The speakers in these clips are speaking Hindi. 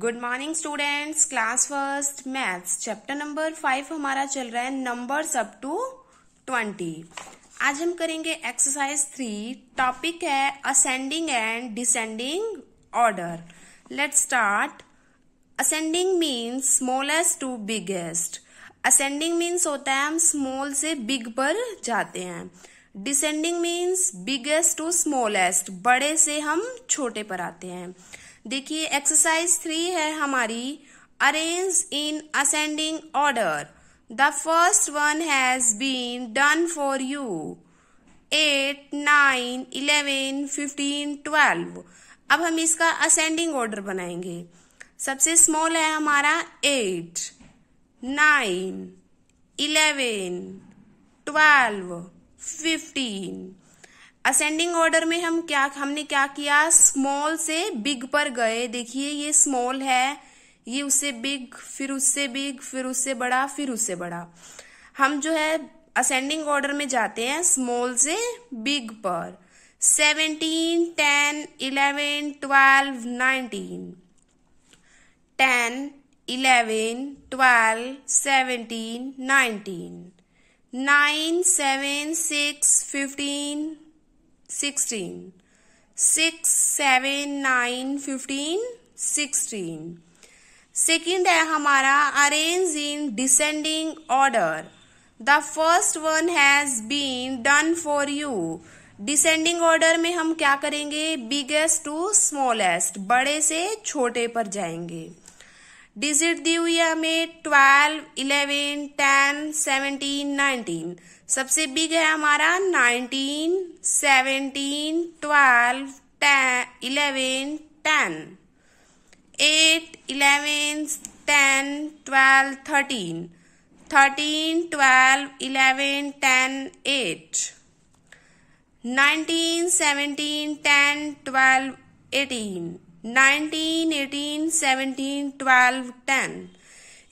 good morning students class first maths chapter number five हमारा चल रहा है नंबर्स अप टू ट्वेंटी आज हम करेंगे एक्सरसाइज थ्री टॉपिक है ascending and descending order let start ascending means smallest to biggest ascending means होता है हम स्मॉल से बिग पर जाते हैं descending means biggest to smallest बड़े से हम छोटे पर आते हैं देखिए एक्सरसाइज थ्री है हमारी arrange in ascending order the first one has been done for you eight nine eleven fifteen twelve अब हम इसका असेंडिंग ऑर्डर बनाएंगे सबसे स्मॉल है हमारा eight nine eleven twelve fifteen ascending order में हम क्या हमने क्या किया स्मॉल से बिग पर गए देखिए ये स्मॉल है ये उससे बिग फिर उससे बिग फिर उससे बड़ा फिर उससे बड़ा हम जो है असेंडिंग ऑर्डर में जाते हैं स्मॉल से बिग पर seventeen ten eleven twelve nineteen ten eleven twelve seventeen nineteen nine seven six fifteen sixteen six seven nine fifteen sixteen second है हमारा arrange in descending order the first one has been done for you descending order में हम क्या करेंगे बिगेस्ट टू स्मॉलेस्ट बड़े से छोटे पर जाएंगे डिजिट दी हुई है हमें twelve eleven ten seventeen nineteen सबसे बिग है हमारा nineteen seventeen twelve ten eleven ten eight eleven ten twelve thirteen thirteen twelve eleven ten eight nineteen seventeen ten twelve eighteen nineteen eighteen seventeen twelve ten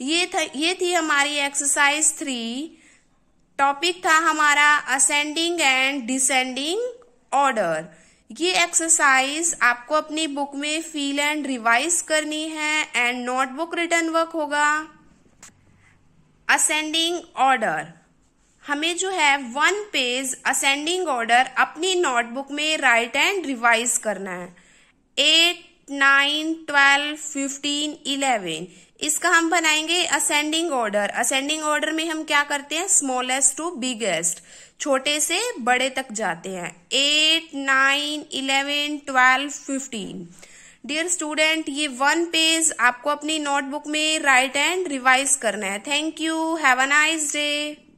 ये था ये थी हमारी एक्सरसाइज थ्री टॉपिक था हमारा असेंडिंग एंड डिसेंडिंग ऑर्डर ये एक्सरसाइज आपको अपनी बुक में फील एंड रिवाइज करनी है एंड नोटबुक रिटर्न वर्क होगा असेंडिंग ऑर्डर हमें जो है वन पेज असेंडिंग ऑर्डर अपनी नोटबुक में राइट एंड रिवाइज करना है eight nine twelve fifteen eleven इसका हम बनाएंगे असेंडिंग ऑर्डर असेंडिंग ऑर्डर में हम क्या करते हैं स्मॉलेस्ट टू बिगेस्ट छोटे से बड़े तक जाते हैं eight nine eleven twelve fifteen dear student ये वन पेज आपको अपनी नोटबुक में राइट एंड रिवाइज करना है thank you have a nice day